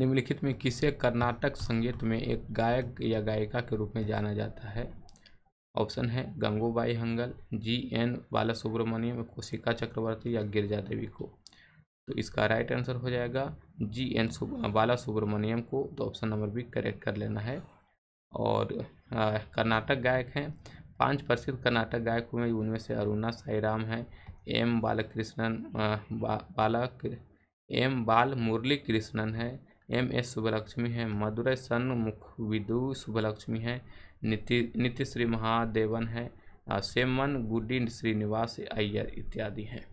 निम्नलिखित में किसे कर्नाटक संगीत में एक गायक या गायिका के रूप में जाना जाता है ऑप्शन है गंगूबाई हंगल जी एन बाला सुब्रमण्यम कोशिका चक्रवर्ती या गिरजा देवी को तो इसका राइट आंसर हो जाएगा जी एन सुब बाला सुब्रमण्यम को तो ऑप्शन नंबर बी करेक्ट कर लेना है और कर्नाटक गायक हैं पांच प्रसिद्ध कर्नाटक गायक हुए उनमें से अरुणा साईराम है एम बालकृष्णन बा, बाला एम बाल मुरली कृष्णन है एम एस सुबलक्ष्मी है मदुरै सन्मुख विदु सुबलक्ष्मी है नित्य श्री महादेवन है सेमन गुडी श्रीनिवास अय्यर इत्यादि हैं